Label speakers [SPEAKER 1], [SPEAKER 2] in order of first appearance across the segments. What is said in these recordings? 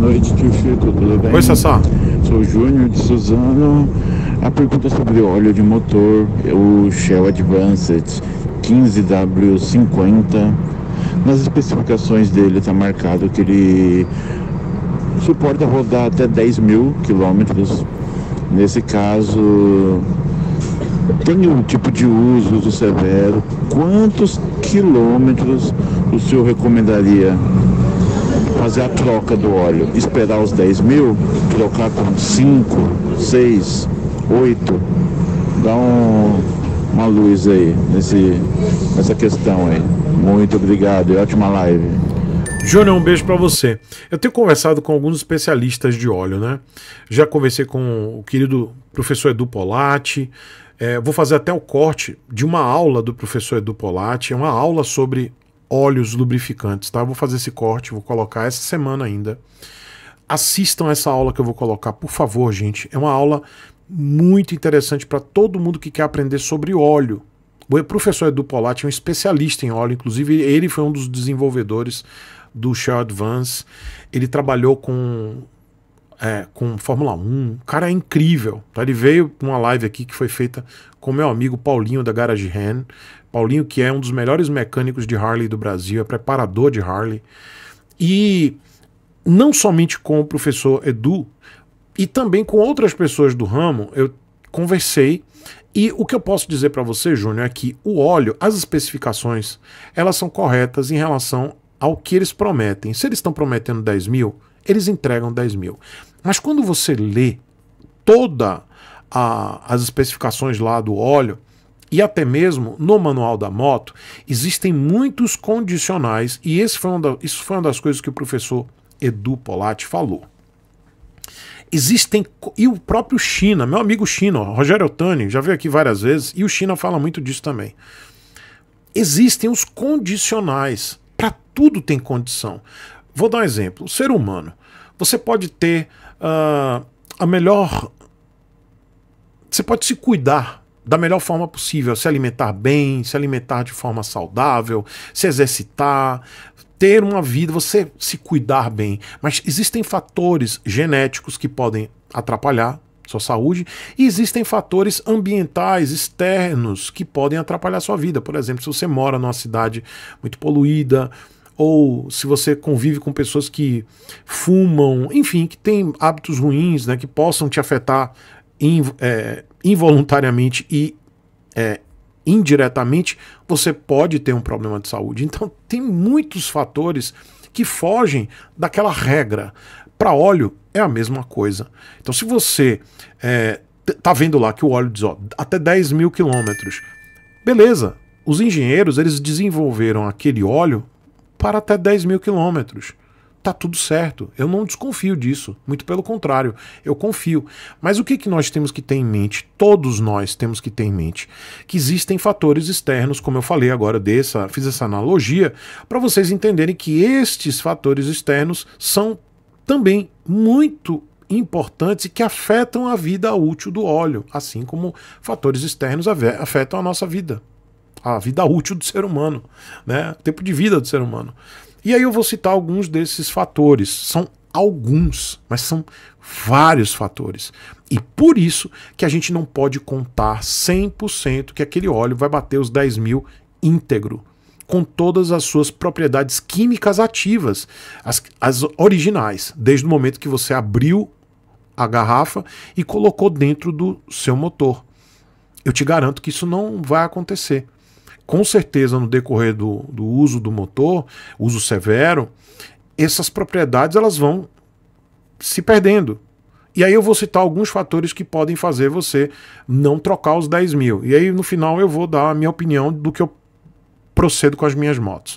[SPEAKER 1] noite, tio Chico, tudo bem? Oi, Sassá. Sou Júnior de Suzano. A pergunta é sobre óleo de motor, é o Shell Advanced 15W50. Nas especificações dele está marcado que ele suporta rodar até 10 mil quilômetros. Nesse caso, tem um tipo de uso, uso severo. Quantos quilômetros o senhor recomendaria fazer a troca do óleo. Esperar os 10 mil, trocar com 5, 6, 8. Dá um, uma luz aí nesse, nessa questão aí. Muito obrigado e ótima live. Júnior, um beijo para você. Eu tenho conversado com alguns especialistas de óleo, né? Já conversei com o querido professor Edu Polatti. É, vou fazer até o corte de uma aula do professor Edu Polatti, é uma aula sobre óleos lubrificantes, tá? vou fazer esse corte, vou colocar essa semana ainda. Assistam essa aula que eu vou colocar, por favor, gente. É uma aula muito interessante para todo mundo que quer aprender sobre óleo. O professor Edu Polatti é um especialista em óleo, inclusive ele foi um dos desenvolvedores do Shell Advance. Ele trabalhou com é, com Fórmula 1. O cara é incrível. Tá? Ele veio com uma live aqui que foi feita com meu amigo Paulinho da Garage Hand. Paulinho, que é um dos melhores mecânicos de Harley do Brasil, é preparador de Harley. E não somente com o professor Edu, e também com outras pessoas do ramo, eu conversei e o que eu posso dizer para você, Júnior, é que o óleo, as especificações, elas são corretas em relação ao que eles prometem. Se eles estão prometendo 10 mil, eles entregam 10 mil. Mas quando você lê todas as especificações lá do óleo, e até mesmo no manual da moto existem muitos condicionais, e esse foi da, isso foi uma das coisas que o professor Edu Polati falou. Existem. E o próprio China, meu amigo China, Rogério Tani, já veio aqui várias vezes, e o China fala muito disso também. Existem os condicionais. Para tudo tem condição. Vou dar um exemplo: o ser humano. Você pode ter uh, a melhor. Você pode se cuidar da melhor forma possível, se alimentar bem, se alimentar de forma saudável, se exercitar, ter uma vida, você se cuidar bem. Mas existem fatores genéticos que podem atrapalhar sua saúde e existem fatores ambientais externos que podem atrapalhar sua vida. Por exemplo, se você mora numa cidade muito poluída, ou se você convive com pessoas que fumam, enfim, que têm hábitos ruins, né, que possam te afetar inv é, involuntariamente e é, indiretamente, você pode ter um problema de saúde. Então, tem muitos fatores que fogem daquela regra. Para óleo, é a mesma coisa. Então, se você é, tá vendo lá que o óleo diz ó, até 10 mil quilômetros, beleza. Os engenheiros eles desenvolveram aquele óleo para até 10 mil quilômetros tá tudo certo. Eu não desconfio disso, muito pelo contrário, eu confio. Mas o que, que nós temos que ter em mente? Todos nós temos que ter em mente que existem fatores externos, como eu falei agora, dessa, fiz essa analogia, para vocês entenderem que estes fatores externos são também muito importantes e que afetam a vida útil do óleo, assim como fatores externos afetam a nossa vida, a vida útil do ser humano, né? o tempo de vida do ser humano. E aí eu vou citar alguns desses fatores. São alguns, mas são vários fatores. E por isso que a gente não pode contar 100% que aquele óleo vai bater os 10 mil íntegro, com todas as suas propriedades químicas ativas, as, as originais, desde o momento que você abriu a garrafa e colocou dentro do seu motor. Eu te garanto que isso não vai acontecer com certeza no decorrer do, do uso do motor, uso severo, essas propriedades elas vão se perdendo. E aí eu vou citar alguns fatores que podem fazer você não trocar os 10 mil. E aí no final eu vou dar a minha opinião do que eu procedo com as minhas motos.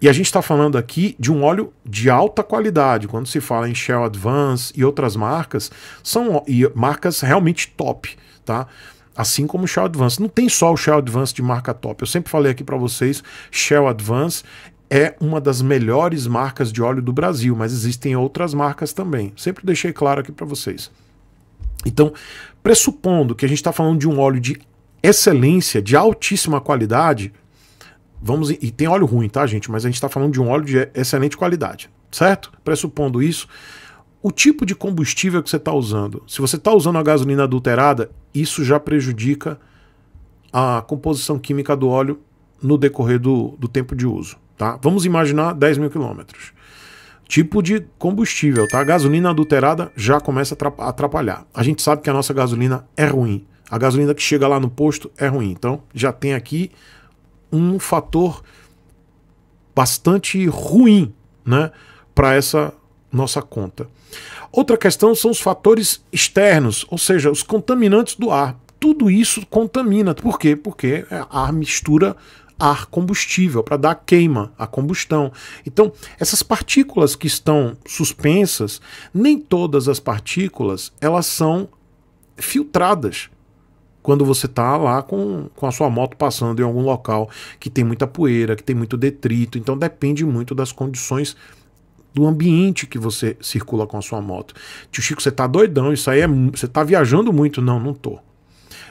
[SPEAKER 1] E a gente está falando aqui de um óleo de alta qualidade. Quando se fala em Shell Advance e outras marcas, são e marcas realmente top, tá? Assim como o Shell Advance. Não tem só o Shell Advance de marca top. Eu sempre falei aqui para vocês, Shell Advance é uma das melhores marcas de óleo do Brasil, mas existem outras marcas também. Sempre deixei claro aqui para vocês. Então, pressupondo que a gente está falando de um óleo de excelência, de altíssima qualidade, vamos e tem óleo ruim, tá, gente? Mas a gente está falando de um óleo de excelente qualidade, certo? Pressupondo isso, o tipo de combustível que você está usando. Se você está usando a gasolina adulterada, isso já prejudica a composição química do óleo no decorrer do, do tempo de uso. Tá? Vamos imaginar 10 mil quilômetros. Tipo de combustível, tá? A gasolina adulterada já começa a atrapalhar. A gente sabe que a nossa gasolina é ruim. A gasolina que chega lá no posto é ruim. Então já tem aqui um fator bastante ruim, né? Para essa nossa conta. Outra questão são os fatores externos, ou seja, os contaminantes do ar. Tudo isso contamina. Por quê? Porque ar mistura ar combustível para dar queima, a combustão. Então, essas partículas que estão suspensas, nem todas as partículas elas são filtradas quando você está lá com, com a sua moto passando em algum local que tem muita poeira, que tem muito detrito. Então depende muito das condições do ambiente que você circula com a sua moto. Tio Chico, você tá doidão, isso aí é. Você tá viajando muito. Não, não tô.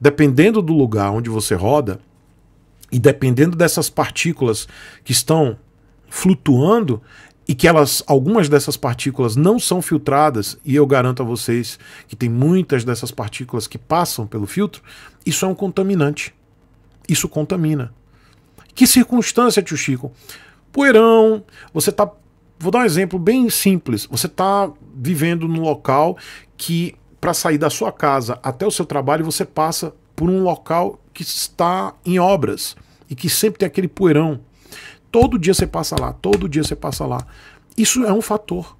[SPEAKER 1] Dependendo do lugar onde você roda, e dependendo dessas partículas que estão flutuando e que elas algumas dessas partículas não são filtradas e eu garanto a vocês que tem muitas dessas partículas que passam pelo filtro, isso é um contaminante. Isso contamina. Que circunstância, tio Chico? Poeirão, você está vou dar um exemplo bem simples. Você está vivendo num local que, para sair da sua casa até o seu trabalho, você passa por um local que está em obras e que sempre tem aquele poeirão. Todo dia você passa lá, todo dia você passa lá. Isso é um fator.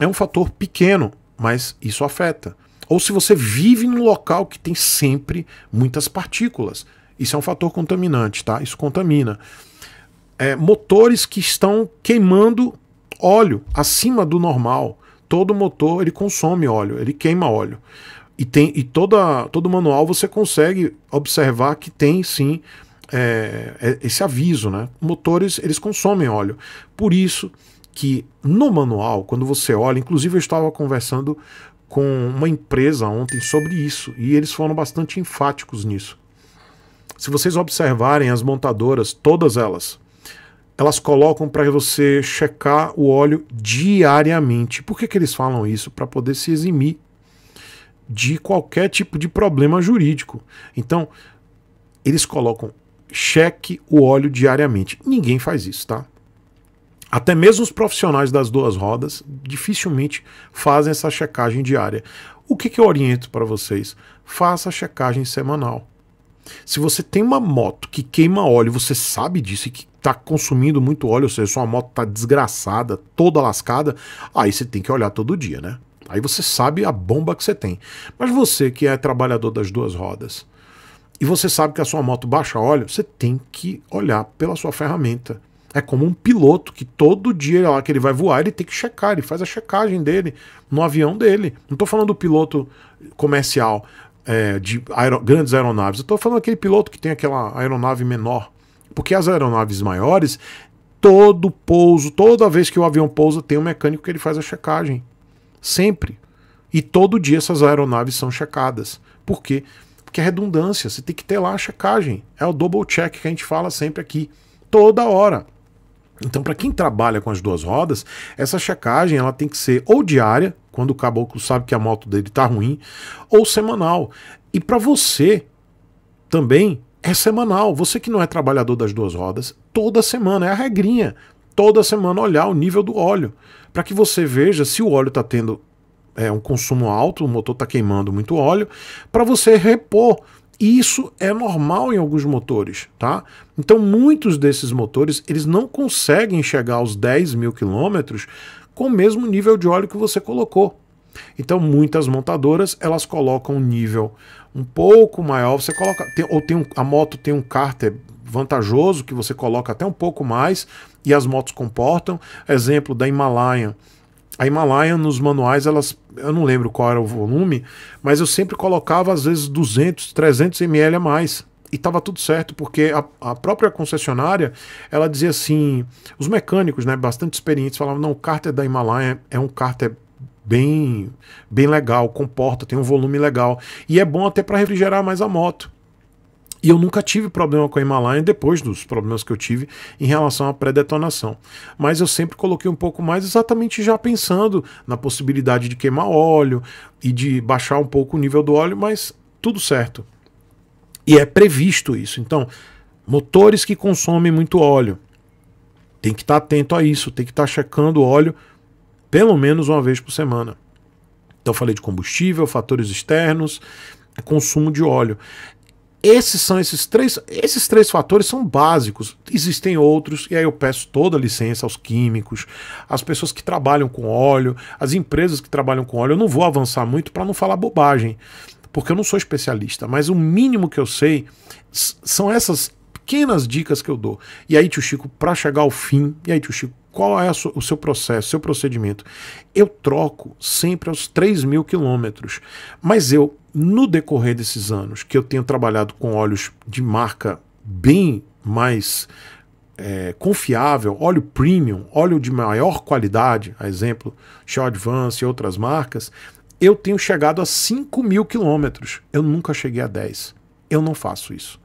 [SPEAKER 1] É um fator pequeno, mas isso afeta. Ou se você vive num local que tem sempre muitas partículas. Isso é um fator contaminante, tá? Isso contamina é, motores que estão queimando óleo acima do normal. Todo motor ele consome óleo, ele queima óleo. E, tem, e toda, todo manual você consegue observar que tem sim é, é, esse aviso, né? Motores eles consomem óleo. Por isso que no manual, quando você olha, inclusive eu estava conversando com uma empresa ontem sobre isso e eles foram bastante enfáticos nisso. Se vocês observarem as montadoras, todas elas, elas colocam para você checar o óleo diariamente. Por que, que eles falam isso? Para poder se eximir de qualquer tipo de problema jurídico. Então, eles colocam cheque o óleo diariamente. Ninguém faz isso, tá? Até mesmo os profissionais das duas rodas dificilmente fazem essa checagem diária. O que, que eu oriento para vocês? Faça a checagem semanal. Se você tem uma moto que queima óleo, você sabe disso e que tá consumindo muito óleo, ou seja, sua moto tá desgraçada, toda lascada, aí você tem que olhar todo dia, né? Aí você sabe a bomba que você tem. Mas você que é trabalhador das duas rodas e você sabe que a sua moto baixa óleo, você tem que olhar pela sua ferramenta. É como um piloto que todo dia lá que ele vai voar, ele tem que checar, ele faz a checagem dele no avião dele. Não estou falando do piloto comercial é, de aer grandes aeronaves, eu estou falando aquele piloto que tem aquela aeronave menor porque as aeronaves maiores, todo pouso, toda vez que o avião pousa, tem um mecânico que ele faz a checagem. Sempre. E todo dia essas aeronaves são checadas. Por quê? Porque é redundância, você tem que ter lá a checagem. É o double check que a gente fala sempre aqui, toda hora. Então, para quem trabalha com as duas rodas, essa checagem ela tem que ser ou diária, quando o caboclo sabe que a moto dele tá ruim, ou semanal. E para você também é semanal. Você que não é trabalhador das duas rodas, toda semana é a regrinha. Toda semana olhar o nível do óleo. Para que você veja se o óleo está tendo é, um consumo alto, o motor está queimando muito óleo, para você repor. Isso é normal em alguns motores, tá? Então, muitos desses motores, eles não conseguem chegar aos 10 mil quilômetros com o mesmo nível de óleo que você colocou. Então muitas montadoras elas colocam um nível um pouco maior, você coloca tem, ou tem um, a moto tem um cárter vantajoso que você coloca até um pouco mais e as motos comportam. Exemplo da Himalaya A Himalaya nos manuais elas eu não lembro qual era o volume, mas eu sempre colocava às vezes 200, 300 ml a mais e estava tudo certo, porque a, a, própria concessionária, ela dizia assim, os mecânicos, né, bastante experientes, falavam, não, o cárter da Himalaia é um cárter bem, bem legal, comporta, tem um volume legal e é bom até para refrigerar mais a moto. E eu nunca tive problema com a Himalaia depois dos problemas que eu tive em relação à pré-detonação. Mas eu sempre coloquei um pouco mais, exatamente já pensando na possibilidade de queimar óleo e de baixar um pouco o nível do óleo, mas tudo certo. E é previsto isso. Então, motores que consomem muito óleo, tem que estar tá atento a isso, tem que estar tá checando o óleo pelo menos uma vez por semana. Então falei de combustível, fatores externos, consumo de óleo. Esses são esses três, esses três fatores são básicos. Existem outros e aí eu peço toda a licença aos químicos, às pessoas que trabalham com óleo, às empresas que trabalham com óleo. Eu não vou avançar muito para não falar bobagem, porque eu não sou especialista, mas o mínimo que eu sei são essas pequenas dicas que eu dou. E aí, tio Chico, para chegar ao fim, e aí, tio Chico, qual é o seu processo, seu procedimento? Eu troco sempre aos 3 mil quilômetros, mas eu, no decorrer desses anos, que eu tenho trabalhado com óleos de marca bem mais é, confiável, óleo premium, óleo de maior qualidade, a exemplo, Shell Advance e outras marcas, eu tenho chegado a 5 mil quilômetros. Eu nunca cheguei a 10. Eu não faço isso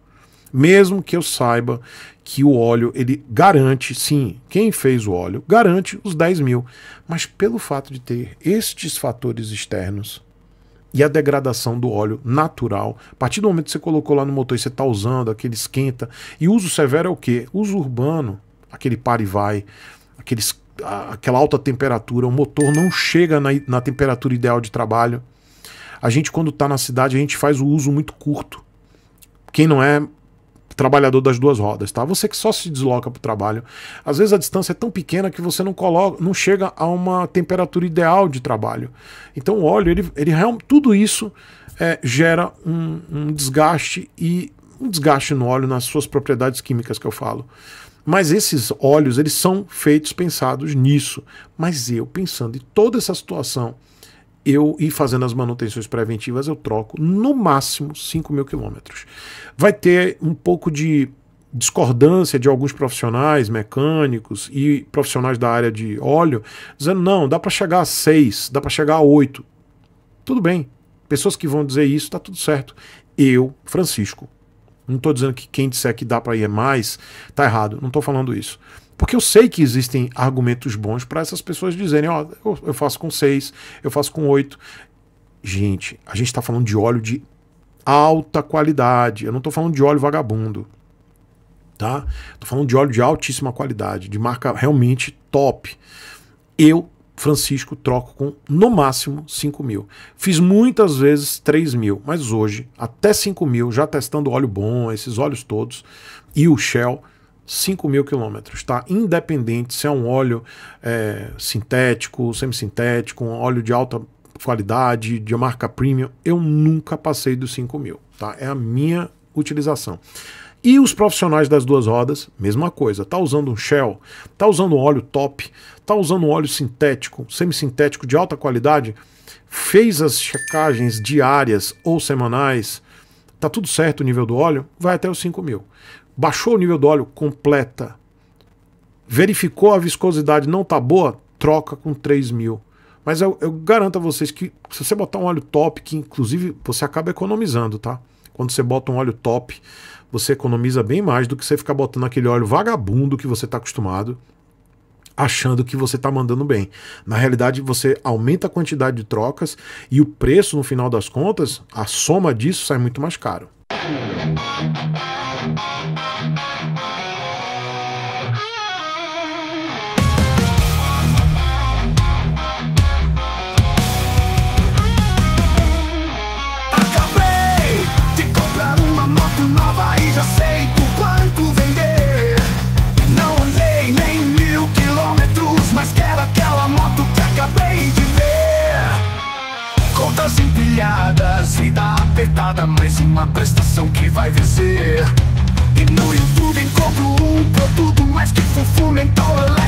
[SPEAKER 1] mesmo que eu saiba que o óleo ele garante, sim, quem fez o óleo garante os 10 mil, mas pelo fato de ter estes fatores externos e a degradação do óleo natural, a partir do momento que você colocou lá no motor e você está usando, aquele esquenta, e uso severo é o que? Uso urbano, aquele para e vai, aqueles, aquela alta temperatura, o motor não chega na, na temperatura ideal de trabalho. A gente, quando está na cidade, a gente faz o uso muito curto. Quem não é trabalhador das duas rodas, tá? Você que só se desloca para o trabalho. Às vezes a distância é tão pequena que você não coloca, não chega a uma temperatura ideal de trabalho. Então o óleo, ele, ele tudo isso é, gera um, um desgaste e um desgaste no óleo nas suas propriedades químicas que eu falo. Mas esses óleos, eles são feitos pensados nisso. Mas eu pensando em toda essa situação, eu e fazendo as manutenções preventivas eu troco no máximo 5 mil quilômetros. Vai ter um pouco de discordância de alguns profissionais mecânicos e profissionais da área de óleo, dizendo não, dá para chegar a 6, dá para chegar a 8. Tudo bem. Pessoas que vão dizer isso, está tudo certo. Eu, Francisco, não estou dizendo que quem disser que dá para ir é mais, tá errado. Não estou falando isso. Porque eu sei que existem argumentos bons para essas pessoas dizerem: ó, oh, eu faço com seis, eu faço com oito. Gente, a gente está falando de óleo de alta qualidade. Eu não estou falando de óleo vagabundo. Tá? estou falando de óleo de altíssima qualidade, de marca realmente top. Eu, Francisco, troco com no máximo 5 mil. Fiz muitas vezes 3 mil, mas hoje até 5 mil, já testando óleo bom, esses óleos todos, e o Shell, 5 mil quilômetros, tá? Independente se é um óleo é, sintético, semissintético, um óleo de alta qualidade, de marca premium, eu nunca passei dos 5 mil, tá? É a minha utilização. E os profissionais das duas rodas, mesma coisa. Tá usando um Shell, tá usando um óleo top, tá usando um óleo sintético, semissintético de alta qualidade, fez as checagens diárias ou semanais, tá tudo certo o nível do óleo, vai até os 5 mil baixou o nível do óleo, completa. Verificou a viscosidade, não tá boa, troca com 3 mil. Mas eu, eu, garanto a vocês que se você botar um óleo top, que inclusive você acaba economizando, tá? Quando você bota um óleo top, você economiza bem mais do que você ficar botando aquele óleo vagabundo que você está acostumado, achando que você está mandando bem. Na realidade, você aumenta a quantidade de trocas e o preço, no final das contas, a soma disso sai muito mais caro.
[SPEAKER 2] que vai vencer E no YouTube encontro um produto mais que fofo mental